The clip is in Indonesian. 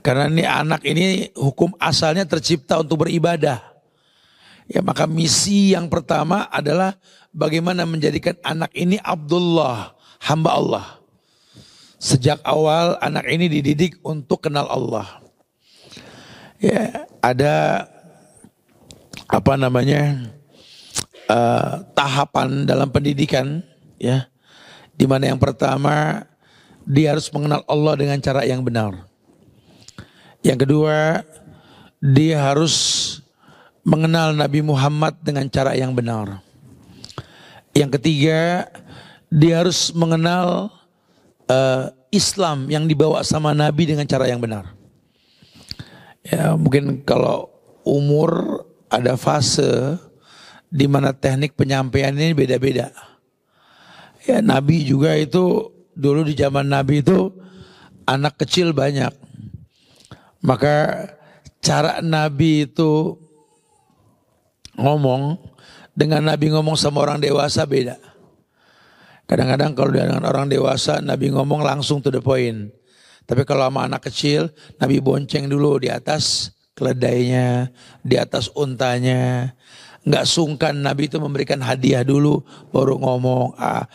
Karena ini anak ini hukum asalnya tercipta untuk beribadah. Ya maka misi yang pertama adalah bagaimana menjadikan anak ini Abdullah, hamba Allah. Sejak awal anak ini dididik untuk kenal Allah. Ya, ada apa namanya? Uh, tahapan dalam pendidikan ya. Di mana yang pertama dia harus mengenal Allah dengan cara yang benar. Yang kedua, dia harus mengenal Nabi Muhammad dengan cara yang benar. Yang ketiga, dia harus mengenal uh, Islam yang dibawa sama Nabi dengan cara yang benar. Ya, mungkin kalau umur ada fase di mana teknik penyampaian ini beda-beda. Ya, Nabi juga itu dulu di zaman Nabi itu anak kecil banyak maka cara Nabi itu ngomong dengan Nabi ngomong sama orang dewasa beda. Kadang-kadang kalau dengan orang dewasa Nabi ngomong langsung to the point. Tapi kalau sama anak kecil Nabi bonceng dulu di atas keledainya, di atas untanya. Nggak sungkan Nabi itu memberikan hadiah dulu baru ngomong. Ah,